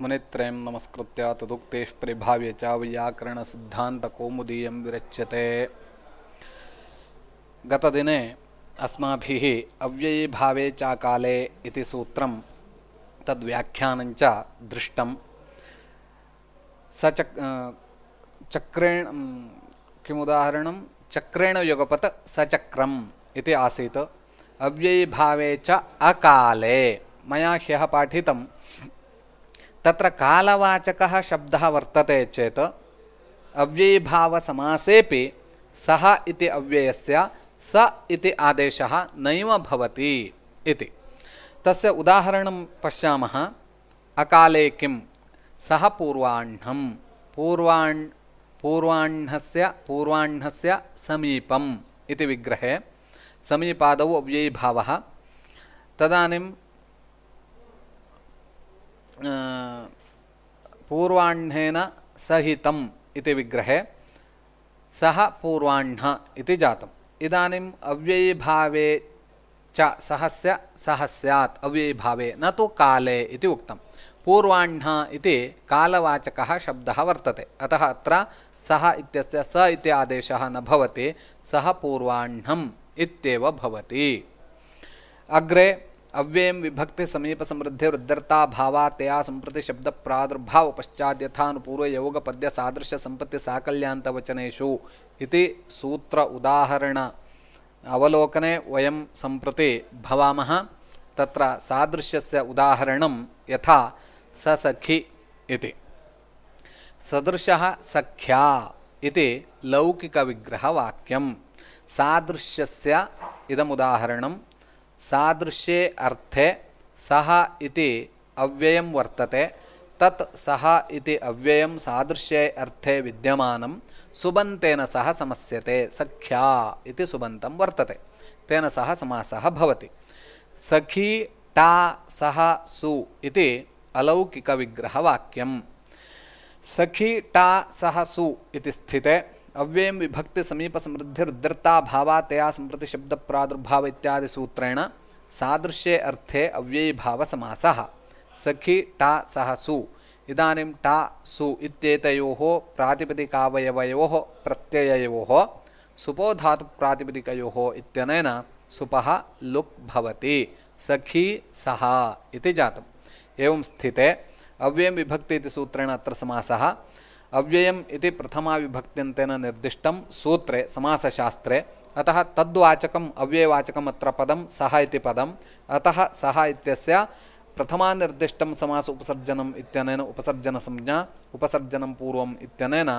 मुनित्रयं नमस्कृत्य तदुक्तेः व्याकरण सिद्धांत कौमुदीय विरच्यते गतदिने अव्यय भाव चा काले सूत्रं तद्याख्यान दृष्ट स चक् चक्रेण चक्रेण युगपत सचक्रम आसी अव्यय भाव च अकाले मया ह्यः तत्र कालवाचक शब्द वर्तते चेत् अव्ययीभावसमासेपि सह इति अव्ययस्य स इति आदेशः नैव भवति इति तस्य उदाहरणं पश्यामः अकाले किं सः पूर्वाह्णं पूर्वाण् पूर्वाह्णस्य पूर्वाह्णस्य समीपम् इति विग्रहे समीपादौ अव्ययीभावः तदानीं पूर्वाह्णेन सहितम् इति विग्रहे सह पूर्वाह्ण इति जातम् इदानीम् अव्ययीभावे च सहस्य सह स्यात् अव्ययीभावे न तो काले उक्त उक्तं कालवाचक शब्द कालवाचकः शब्दः अतः अत्र सह इत्यस्य स इति आदेशः न भवति सः पूर्वाह्णम् इत्येव भवति अग्रे अव्ययम विभक्ति समीप समृद्धि रुद्रता भावा तया संप्रति शब्द प्रादुर्भाव पश्चात यथानुपूर्व योग पद्य सादृश्य संपत्ति साकल्यान्त इति सूत्र उदाहरण अवलोकने वयम संप्रति भवामः तत्र सादृश्यस्य उदाहरणं यथा ससखि इति सदृशः सख्या इति लौकिकविग्रहवाक्यं सादृश्यस्य उदाहरणं सादृश्ये अर्थे सः इति अव्ययं वर्तते तत् सः इति अव्ययं सादृश्ये अर्थे विद्यमानं सुबंतेन सह समस्यते सख्या इति सुबन्तं वर्तते तेन सह समासः भवति सखी टा सह सु इति अलौकिकविग्रहवाक्यं सखी टा सह सु इति स्थिते अव्ययम विभक्ति समीप समृद्धि रुद्रता भावा तया संप्रति शब्द प्रादुर्भाव इत्यादि सूत्रेण सादृश्ये अर्थे अव्ययी भाव समासः सखी टा सह सु इदानीं टा सु इत्येतयोः प्रातिपदिकावयवयोः प्रत्यययोः सुपो धातु धातुप्रातिपदिकयोः इत्यनेन सुपः लुक् भवति सखी सह इति जातम् एवं स्थिते अव्ययं विभक्ति इति सूत्रेण अत्र समासः अव्यय इति प्रथमाविभक्त्यन्तेन निर्दिष्ट सूत्रे समासशास्त्रे अतः तद्वाचकम् अव्ययवाचकम पदम सह पदम इति अतः सह इत्यस्य निर्दिष्ट समास उपसर्जन इत्यनेन संज्ञा उपसर्जनं पूर्व इत्यनेन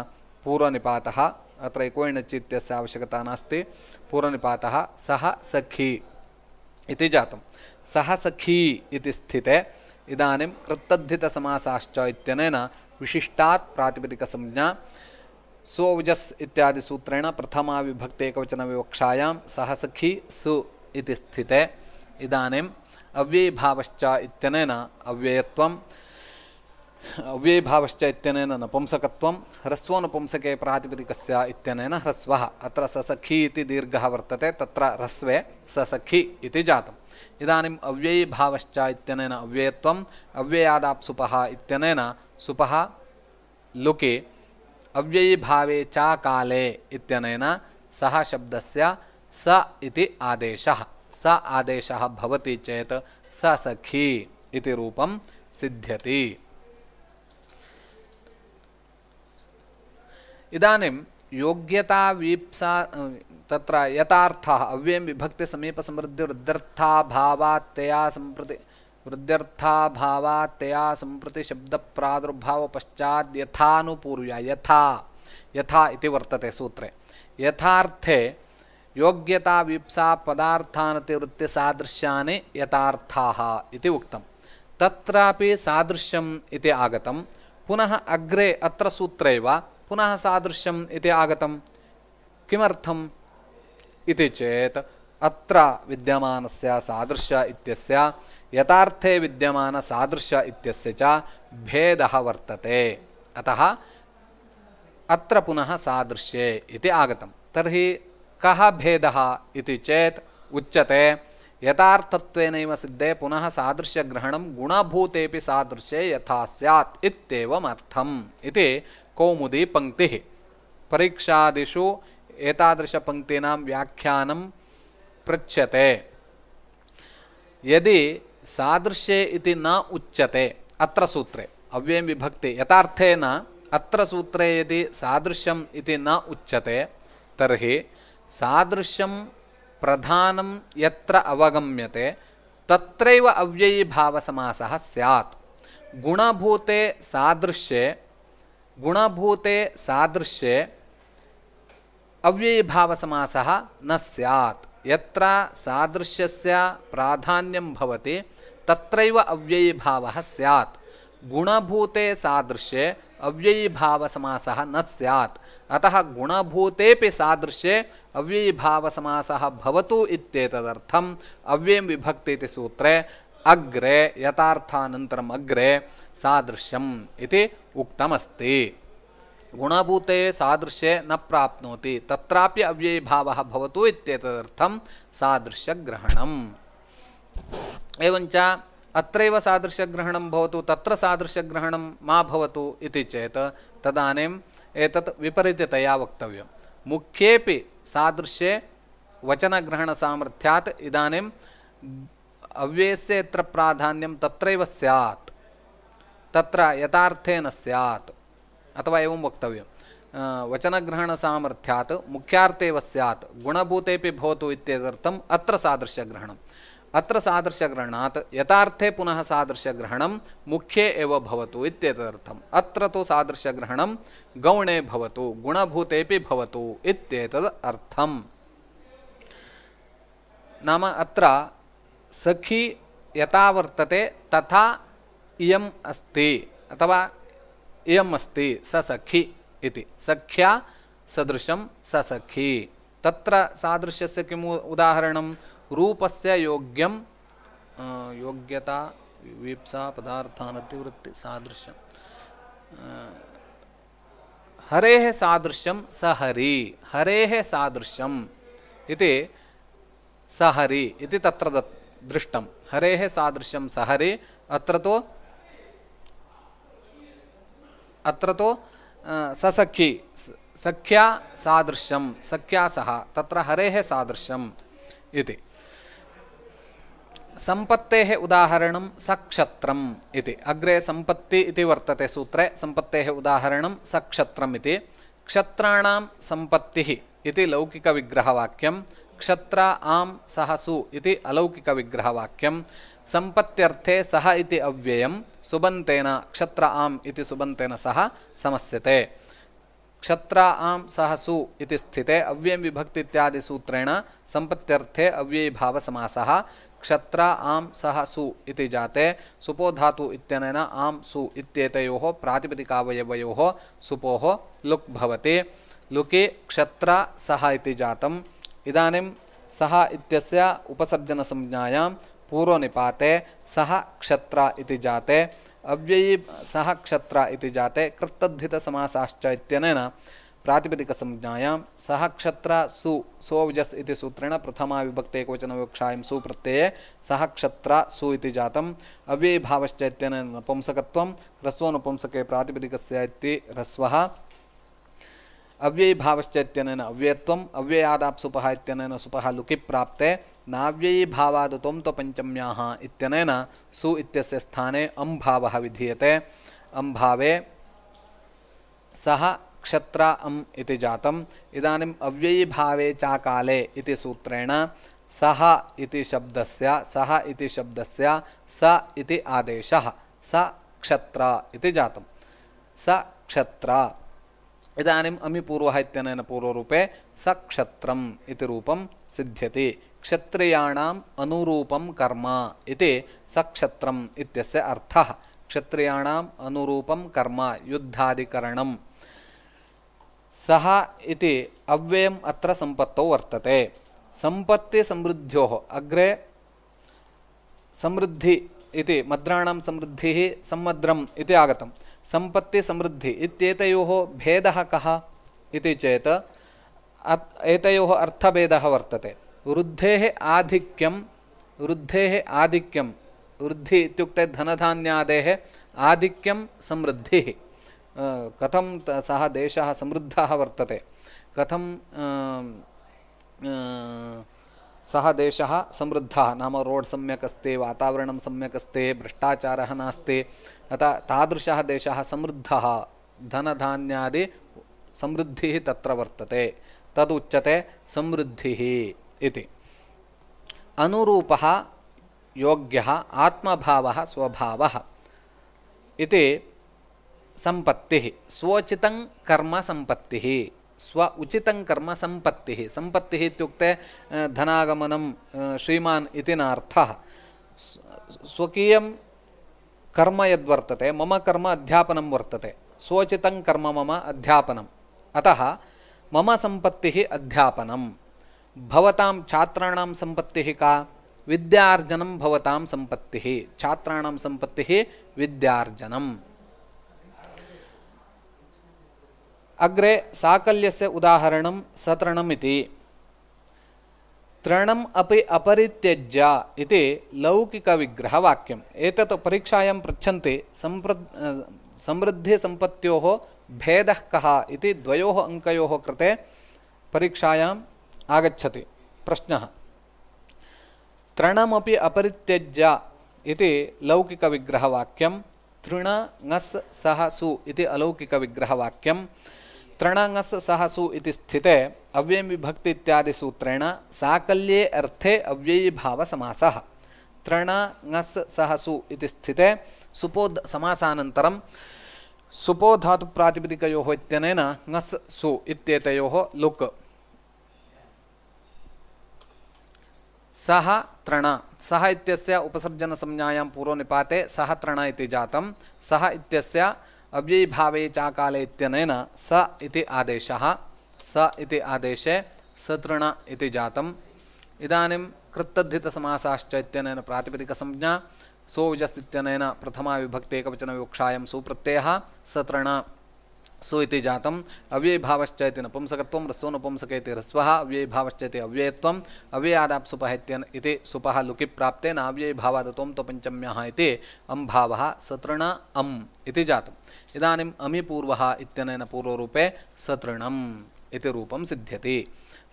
पूर्वनिपातः अत्र एकोणचि इत्यस्य आवश्यकता नास्ति पूर्वनिपातः सः सखी इति जातं सखी इति स्थिते इदानीं कृत्तद्धितसमासाश्च इत्यनेन विशिष्टा प्रातिपदिक संज्ञा सोजस् इत्यादि सूत्रेण प्रथमा विभक्तेकवचनविवक्षायां सह सखी सु इति स्थिते इदानीम् अव्ययीभावश्च इत्यनेन अव्ययत्वम् अव्ययीभावश्च इत्यनेन नपुंसकत्वं ह्रस्वो नपुंसके प्रातिपदिकस्य इत्यनेन ह्रस्वः अत्र ससखी इति दीर्घः वर्तते तत्र ह्रस्वे ससखी इति जातम् इदानीम् अव्ययीभावश्च इत्यनेन अव्ययत्वम् अव्ययादाप्सुपः इत्यनेन सुपः लुके अव्ययीभावे चा काले इत्यनेन सह शब्दस्य स इति आदेशः स आदेशः भवति चेत् स सखी इति रूपं सिद्ध्यति इदानीं योग्यतावीप्सा तत्र यथार्थः अव्ययं विभक्तिसमीपसमृद्धिरुद्धर्थाभावात् तया सम्प्रति वृद्ध्यर्थाभावात् तया सम्प्रति शब्दप्रादुर्भावपश्चात् यथानुपूर्य यथा यथा इति वर्तते सूत्रे यथार्थे योग्यता वीप्सा पदार्थानतिवृत्तिसादृश्यानि यथार्थाः इति उक्तं तत्रापि सादृश्यम् इति आगतं पुनः अग्रे अत्र सूत्रे वा पुनः सादृश्यम् इति आगतं किमर्थम् इति चेत् अत्र विद्यमानस्य सादृश्य इत्यस्य यथार्थे विद्यमान सादृश्य इत्यस्य च भेदः वर्तते अतः अत्र पुनः सादृश्ये इति आगतं तर्हि कः भेदः इति चेत् उच्यते यथार्थत्वेनैव सिद्धे पुनः सादृश्यग्रहणं गुणभूतेऽपि सादृश्ये यथा स्यात् इत्येवमर्थम् इति कौमुदी पङ्क्तिः परीक्षादिषु एतादृशपङ्क्तीनां व्याख्यानं पृच्छ्यते यदि सादृश्ये इति न उच्यते अत्र सूत्रे अव्ययं विभक्ति यथार्थेन अत्र सूत्रे यदि सादृश्यम् इति न उच्यते तर्हि सादृश्यं प्रधानं यत्र अवगम्यते तत्रैव अव्ययीभावसमासः स्यात् गुणभूते सादृश्ये गुणभूते सादृश्ये अव्ययीभावसमासः न स्यात् यदृश्य सादृश्यस्य प्राधान्यं भवति तत्रैव अव्ययीभावः स्यात् गुणभूते सादृश्ये अव्ययीभावसमासः न सैत् अतः गुणभूते सादृश्ये अव्ययीभावसमासः भवतु इत्येतदर्थम् अव्ययं विभक्ति इति सूत्रे अग्रे यथार्थानन्तरम् अग्रे सादृश्यम् इति उक्तमस्ति गुणभूते सादृश्ये न प्राप्नोति तत्रापि अव्यय भावः भवतु इत्येतदर्थं सादृश्यग्रहणम् एवञ्च अत्रैव सादृश्यग्रहणं भवतु तत्र सादृश्यग्रहणं मा भवतु इति चेत् तदानीम् एतत् विपरीततया वक्तव्यं मुख्येपि सादृश्ये वचनग्रहणसामर्थ्यात् इदानीं अव्ययस्य यत्र प्राधान्यं तत्रैव स्यात् तत्र यथार्थेन स्यात् अथवा एवं वक्तव्यं वचनग्रहणसामर्थ्यात् मुख्यार्थेव स्यात् गुणभूतेऽपि भवतु इत्येतदर्थम् अत्र यथार्थे पुनः सादृश्यग्रहणं मुख्ये एव भवतु इत्येतदर्थम् गौणे भवतु गुणभूतेऽपि नाम अखी सखी यथा वर्तते तथा इयम् अस्ति अथवा इयमस्ति स सखी इति सख्या सदृशम स सखी तत्र सादृश्यस्य किम् उदाहरणं रूपस्य योग्यं योग्यता वीप्सा पदार्थानतिवृत्ति सादृश्यं हरेः सादृश्यं स हरि हरेः सादृश्यम् इति सहरि इति तत्र दृष्टं हरेः सादृश्यं सहरि अत्र तु अत्र तु ससखी सख्या सादृश्यं सख्या सह तत्र हरेः सादृश्यम् इति सम्पत्तेः उदाहरणं सक्षत्रम् इति अग्रे सम्पत्ति इति वर्तते सूत्रे सम्पत्तेः उदाहरणं सक्षत्रम् इति क्षत्राणां सम्पत्तिः इति लौकिकविग्रहवाक्यं क्षत्र आं सहसु सु इति अलौकिकविग्रहवाक्यं संपत्त्यर्थे सह इति अव्ययम सुबंतेन क्षत्र आम इति सुबंतेन सह समस्यते क्षत्र आम सह सु इति स्थिते अव्ययम विभक्ति इत्यादि सूत्रेण संपत्त्यर्थे अव्ययी भाव समासः क्षत्र आम सह सु इति जाते सुपो धातु इत्यनेन आम सु इत्येतयोः प्रातिपदिकावयवयोः सुपोः लुक् भवति लुके क्षत्र सह इति जातम् इदानीं सः इत्यस्य उपसर्जनसंज्ञायां निपाते सह क्षत्र जाते अव्ययी सह क्षत्र जाते कृत्त सामसाश्चन प्रातिपद प्रातिपदिकसंज्ञायां सह क्षत्र सु सोविजस् सूत्रेण प्रथमा विभक्ते सु प्रत्यय सह क्षत्र सु जात अव्यय अव्ययीभावश्च नपुंसक ह्रस्व रस्वनुपुंसके प्रातिपदिकस्य ह्रस्व अव्यय अव्ययीभावश्च इत्यनेन अव्ययादापुपन सुप लुकि प्राप्ते नाव्ययी भावाद तो त्वपञ्चम्याः इत्यनेन सु इत्यस्य स्थाने अम अं भाव विधीयते अम अं भावे सह क्षत्र अम अं इति जातम् इदानीम् अव्ययीभावे चाकाले इति सूत्रेण सह इति शब्दस्य सह इति शब्दस्य स इति आदेशः स क्षत्र इति जातं स क्षत्र इदानीम् अमिपूर्वः इत्यनेन पूर्वरूपे सक्षत्रम् इति रूपं सिद्ध्यति क्षत्रियाणाम अनुरूपम कर्म इति सक्षत्रम इत्यस्य अर्थः क्षत्रियाणाम अनुरूपम कर्म युद्धाधिकरणम सह इति अव्ययम् अत्र सम्पत्तौ वर्तते सम्पत्तिसमृद्ध्योः अग्रे समृद्धि इति मद्राणां समृद्धिः सम्मद्रम् इति आगतं सम्पत्तिसमृद्धि इत्येतयोः भेदः कः इति चेत् एतयोः अर्थभेदः वर्तते वृद्धे आधिक्यम वृद्धे आधिक्यम वृद्धि धनधान्यादे आधिक्यम समृद्धि कथम सह देश समृद्ध वर्त है कथम सह देश समृद्ध नाम रोड सम्यक अस्ति वातावरणं सम्यक् अस्ति अतः तादृश देश समृद्ध धनधान्यादि समृद्धि तत्र वर्तते तदुच्यते समृद्धि इति अनुरूपः योग्यः आत्मभावः स्वभावः इति सम्पत्तिः स्वोचितं कर्म सम्पत्तिः स्व उचितं कर्म सम्पत्तिः सम्पत्तिः इत्युक्ते धनागमनं श्रीमान् इति नार्थः स्वकीयं कर्म यद्वर्तते मम कर्म अध्यापनं वर्तते स्वोचितं कर्म मम अध्यापनम् अतः मम सम्पत्तिः अध्यापनम् भवताम छात्राणाम संपत्ति का विद्यार्जनम भवताम संपत्ति छात्राणाम संपत्ति विद्यार्जनम अग्रे साकल्यस्य उदाहरणं सतृणम् इति तृणम् अपि अपरित्यज्य इति लौकिकविग्रहवाक्यम् एतत् परीक्षायां पृच्छन्ति समृद्धि समृद्धिसम्पत्त्योः भेदः कः इति द्वयोः अङ्कयोः कृते परीक्षायां आगछति प्रश्न तृणमी अपरित्यज्य इति विग्रहवाक्यम तृण ङस् सह सु इति अलौकिकविग्रहवाक्यं तृण ङस् सह सु इति स्थिते अव्ययं विभक्ति इत्यादि सूत्रेण साकल्ये अर्थे अव्ययीभावसमासः तृण ङस् सह सु इति स्थिते सुपो समासानन्तरं सुपो धातुप्रातिपदिकयोः इत्यनेन ङस् सु इत्येतयोः लुक् सह तृण सह इत्यस्य उपसर्जनसंज्ञायां पूर्वनिपाते सह तृण इति सह इत्यस्य अव्ययीभावे चाकाले इत्यनेन स आदेश स आदेशे सतृण जात जातम् इदानीं कृत्तद्धितसमासाश्च इत्यनेन प्रातिपदिकसंज्ञा सोजस् प्रथमा विभक्ति एकवचनविवक्षायां सुप्रत्ययः सतृण सो इति जातम् अव्ययभावश्च इति नपुंसकत्वं रस्सो नपुंसक इति ह्रस्वः अव्ययभावश्च इति अव्ययत्वम् अव्ययादाप् सुपः इत्यन् इति सुपः लुकि प्राप्तेन अव्ययभावादत्वं त्वपञ्चम्यः इति अम्भावः अं सतृण अम् अं इति जातम् इदानीम् अमिपूर्वः इत्यनेन पूर्वरूपे सतृणम् इति रूपं सिद्ध्यति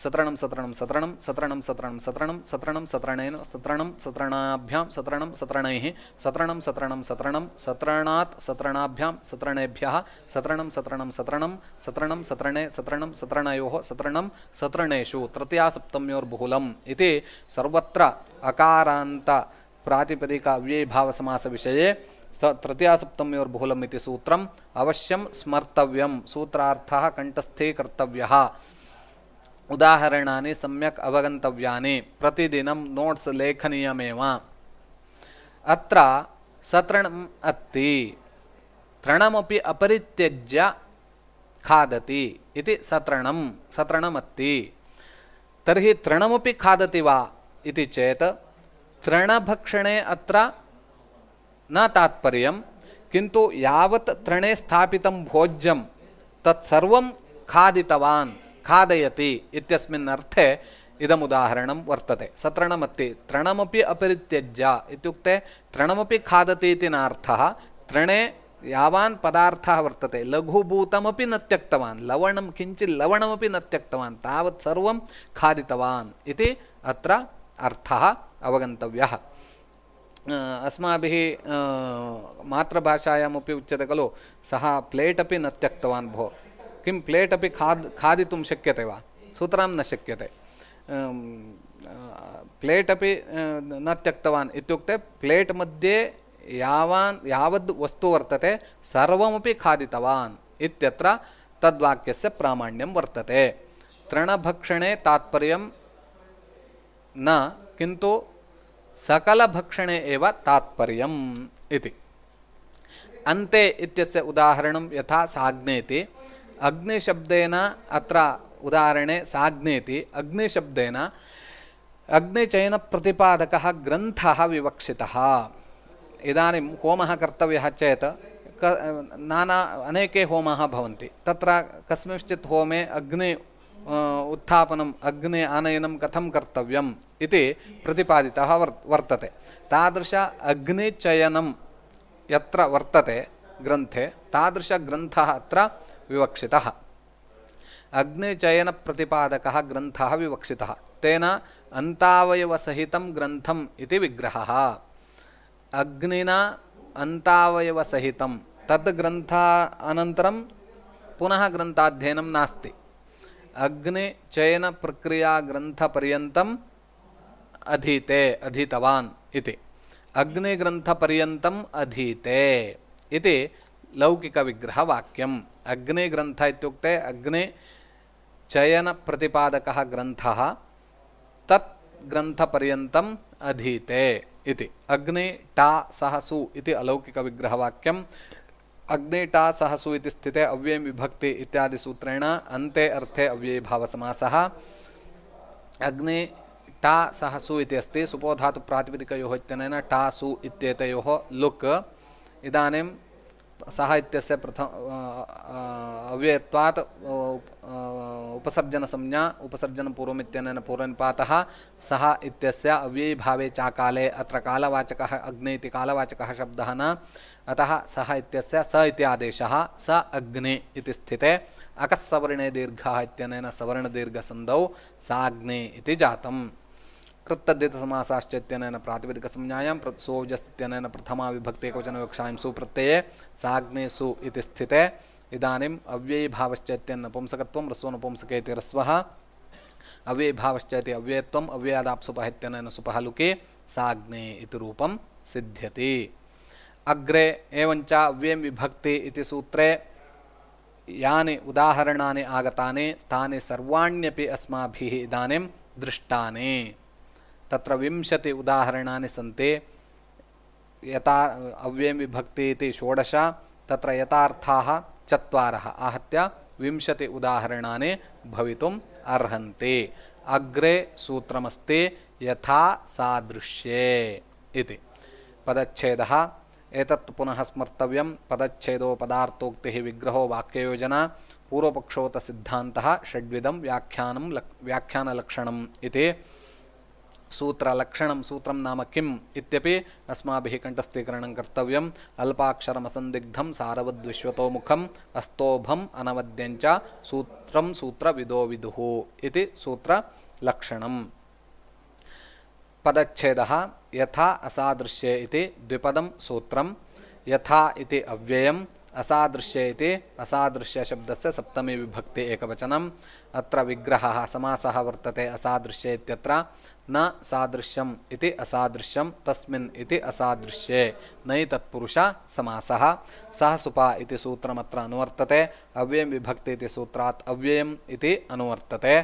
सत्रण सत्रणं सत्रण सत्रण सत्रण सत्रण सत्रण सत्रणेन सत्रण सत्रणाभ्यां सत्रण सत्रणैः सत्रण सत्रण सत्रण सत्रणात् सत्रणाभ्यां सत्रणेभ्यः सत्रण सत्रण सत्रण सत्रण सत्रणे सत्रणं सत्रणयोः सत्रणं सत्रणेषु तृतीयासप्तम्योर्बहुलम् इति सर्वत्र अकारान्त विषय स तृतीयासप्तम्योर्बहुलम् इति सूत्रम् अवश्यं स्मर्तव्यं सूत्रार्थः कण्ठस्थीकर्तव्यः उदाहरणानि सम्यक् अवगन्तव्यानि प्रतिदिनं नोट्स् लेखनीयमेव अत्र सतृणम् अस्ति तृणमपि अपरित्यज्य खादति इति सतृणं सतृणमत्ति तर्हि तृणमपि खादति वा इति चेत् तृणभक्षणे अत्र न तात्पर्यं किन्तु यावत् तृणे स्थापितं भोज्यं तत्सर्वं खादितवान् खादयति इत्यस्मिन् अर्थे इदमुदाहरणं वर्तते सतृणमति तृणमपि अपरित्यज्य इत्युक्ते तृणमपि खादति इति नार्थः तृणे यावान् पदार्थः न त्यक्तवा लवणं किञ्चित् लवणमपि न त्यक्तवान् तावत् सर्वं खादितवान् इति अत्र अर्थः अवगन्तव्यः खलु सह प्लेट अपि न भो किं प्लेट् अपि खाद् खादितुं शक्यते वा सूत्रां न शक्यते अं, अं, प्लेट् अपि अं, न त्यक्तवान् इत्युक्ते प्लेट् मध्ये यावान् यावद् वस्तु वर्तते सर्वमपि खादितवान् इत्यत्र तद्वाक्यस्य प्रामाण्यं वर्तते तृणभक्षणे तात्पर्यं न किन्तु सकलभक्षणे एव तात्पर्यम् इति अन्ते इत्यस्य उदाहरणं यथा साग्नेति अग्निशब्देन अत्र उदाहरणे साग्नेति अग्निशब्देन अग्निचयनप्रतिपादकः ग्रन्थः विवक्षितः इदानीं होमः कर्तव्यः चेत् क नाना अनेके होमाः भवन्ति तत्र कस्मिंश्चित् होमे अग्नि उत्थापनम् अग्ने आनयनं कथं कर्तव्यम् इति प्रतिपादितः वर् वर्तते तादृश अग्निचयनं यत्र वर्तते ग्रन्थे तादृशग्रन्थः अत्र विवक्षितः अग्निचयनप्रतिपादकः ग्रन्थः विवक्षितः तेन अन्तावयवसहितं ग्रन्थम् इति विग्रहः अग्निना अन्तावयवसहितं तद् ग्रन्था अनन्तरं पुनः ग्रन्थाध्ययनं नास्ति अग्निचयनप्रक्रियाग्रन्थपर्यन्तम् अधीते अधीतवान् इति अग्निग्रन्थपर्यन्तम् अधीते इति लौकिकविग्रहवाक्यम् अग्निग्रन्थ इत्युक्ते अग्ने चयनप्रतिपादकः ग्रन्थः तत् ग्रन्थपर्यन्तम् अधीते इति अग्ने टा सहसु इति अलौकिक विग्रह वाक्यम अग्ने टा सहसु इति स्थिते अव्यय विभक्ति इत्यादि सूत्रेण अन्ते अर्थे अव्यय भाव समासः अग्ने टा सहसु इति अस्ति सुपोधातु प्रातिपदिकयोः इत्यनेन टा सु इत्येतयोः लुक् इदानीं सः इत्यस्य प्रथम अव्ययत्वात् उपसर्जनसंज्ञा उपसर्जनपूर्वम् इत्यनेन पूर्वनिपातः सः इत्यस्य अव्ययीभावे चाकाले अत्र कालवाचकः अग्ने इति कालवाचकः शब्दः न अतः सह सदेश स इति आदेशः स अग्ने इति स्थिते अकस्सवर्णे दीर्घः इत्यनेन साग्ने जातम् कृत्त कृतद्वैतसमासाश्चैत्यनेन प्रातिपदिकसंज्ञायां सोऽजस्त्यनेन प्रथमा विभक्ते क्वचनविवक्षायां सुप्रत्यये साग्ने सु इति स्थिते इदानीम् अव्ययीभावश्चैत्यन् नपुंसकत्वं रस्व नपुंसकेति रस्वः अव्ययीभावश्चैति अव्ययत्वम् अव्ययादाप्सुपहत्यनेन सुपहलुके साग्ने इति रूपं सिद्ध्यति अग्रे एवञ्च अव्ययं विभक्ति इति सूत्रे यानि उदाहरणानि आगतानि तानि सर्वाण्यपि अस्माभिः इदानीं दृष्टानि तत्र विंशति उदाहरणानि सन्ति यथा अव्ययं विभक्ति इति षोडश तत्र यथार्थाः चत्वारः आहत्य विंशति उदाहरणानि भवितुम् अर्हन्ति अग्रे सूत्रमस्ति यथा सादृश्ये इति पदच्छेदः एतत् पुनः स्मर्तव्यं पदच्छेदो पदार्थोक्तिः विग्रहो वाक्ययोजना पूर्वपक्षोतसिद्धान्तः षड्विधं व्याख्यानं लक् व्याख्यानलक्षणम् इति सूत्रलक्षणं सूत्रं नाम किम् इत्यपि अस्माभिः कण्ठस्थीकरणं कर्तव्यम् अल्पाक्षरमसन्दिग्धं सारवद्विश्वतोमुखम् अस्तोभम् अनवद्यं च सूत्रं सूत्रविदो विदुः इति सूत्रलक्षणम् पदच्छेदः यथा असादृश्ये इति द्विपदं यथा इति अव्ययम् असादृश्य इति असादृश्यशब्दस्य सप्तमी विभक्ति एकवचनम् अत्र विग्रहः समासः वर्तते असादृश्य इत्यत्र न सादृश्यम इति असादृश्यम तस्मिन् इति असादृश्ये नयि तत्पुरुष समासः सह सुपा इति सूत्रमत्र अनुवर्तते अव्ययं विभक्ति इति सूत्रात् अव्ययम् इति अनुवर्तते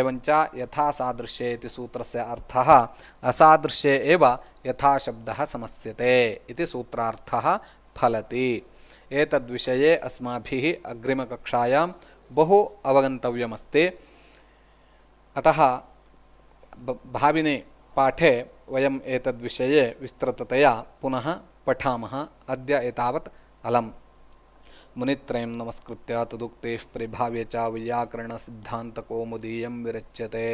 एवञ्च यथा सादृश्ये इति सूत्रस्य अर्थः असादृश्ये एव यथा शब्दः समस्यते इति सूत्रार्थः फलति एतद्विषये अस्माभिः अग्रिमकक्षायां बहु अवगन्तव्यमस्ति अतः भाविने पाठे वयम् एतद्विषये विस्तृततया पुनः पठामः अद्य एतावत् अलम् मुनित्रयं नमस्कृत्य तदुक्तेः परिभाव्य च वैयाकरणसिद्धान्तकौमुदीयं विरच्यते